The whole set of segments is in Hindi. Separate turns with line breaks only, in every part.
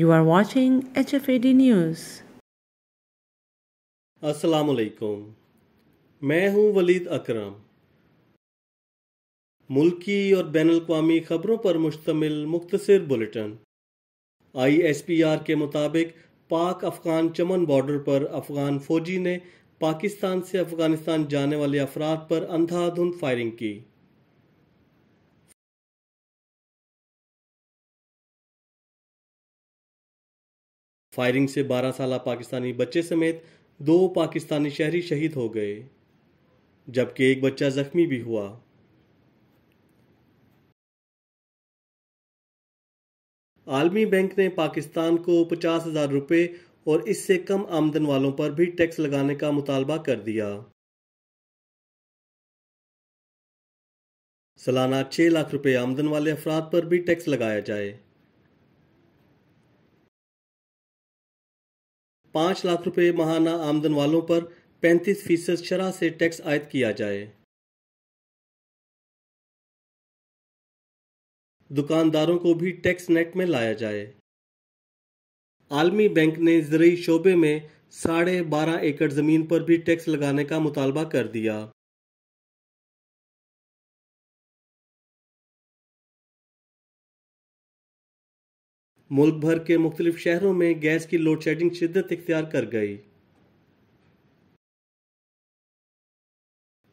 You are watching HFAD News.
Assalamu alaikum. मैं हूं वलीद अकरम मुल्की और बैन अवी ख़बरों पर मुश्तमिल मुख्तर bulletin I S P R के मुताबिक पाक अफगान चमन बॉर्डर पर अफगान फौजी ने पाकिस्तान से अफगानिस्तान जाने वाले अफराद पर अंधाधुंध फायरिंग की फायरिंग से 12 साल पाकिस्तानी बच्चे समेत दो पाकिस्तानी शहरी शहीद हो गए जबकि एक बच्चा जख्मी भी हुआ आलमी बैंक ने पाकिस्तान को पचास हज़ार रुपये और इससे कम आमदन वालों पर भी टैक्स लगाने का मुतालबा कर दिया सालाना छह लाख रुपए आमदन वाले अफराद पर भी टैक्स लगाया जाए पाँच लाख रुपए महाना आमदन वालों पर पैंतीस फीसद शराह से टैक्स
आयद किया जाए
दुकानदारों को भी टैक्स नेट में लाया जाए आलमी बैंक ने जरिए शोबे में साढ़े बारह एकड़ ज़मीन पर भी टैक्स लगाने का मुतालबा कर
दिया मुल्क भर के मुख्तलिफ शहरों में गैस की लोड
शेडिंग शिद्दत इख्तियार कर गई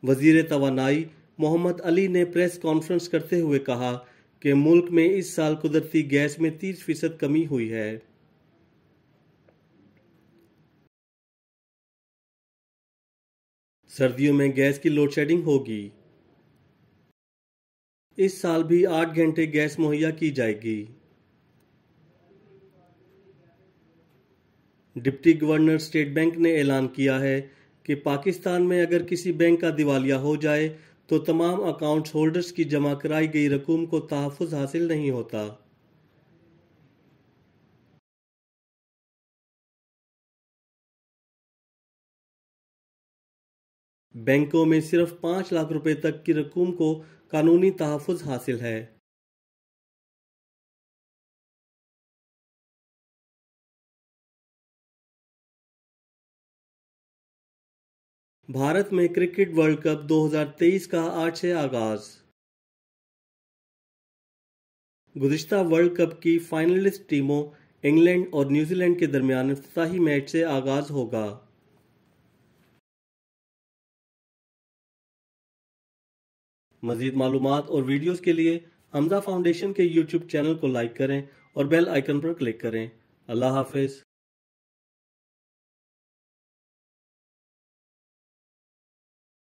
वजीर तोानाई मोहम्मद अली ने प्रेस कॉन्फ्रेंस करते हुए कहा कि मुल्क में इस साल कुदरती गैस में तीस फीसद कमी हुई है सर्दियों में गैस की लोड शेडिंग होगी इस साल भी आठ घंटे गैस मुहैया की जाएगी डिप्टी गवर्नर स्टेट बैंक ने ऐलान किया है कि पाकिस्तान में अगर किसी बैंक का दिवालिया हो जाए तो तमाम अकाउंट होल्डर्स की जमा कराई गई रकूम को तहफ़ हासिल नहीं होता
बैंकों में सिर्फ पाँच लाख रुपए तक की रकूम को कानूनी तहफ़ हासिल है भारत में क्रिकेट
वर्ल्ड कप 2023 का आज से आगाज गुजशत वर्ल्ड कप की फाइनलिस्ट टीमों इंग्लैंड और न्यूजीलैंड के दरमियान अफ्ताही मैच से आगाज होगा मजीद मालूम और वीडियोस के लिए हमजा फाउंडेशन के यूट्यूब चैनल को लाइक करें और बेल आइकन पर क्लिक करें अल्लाह हाफिज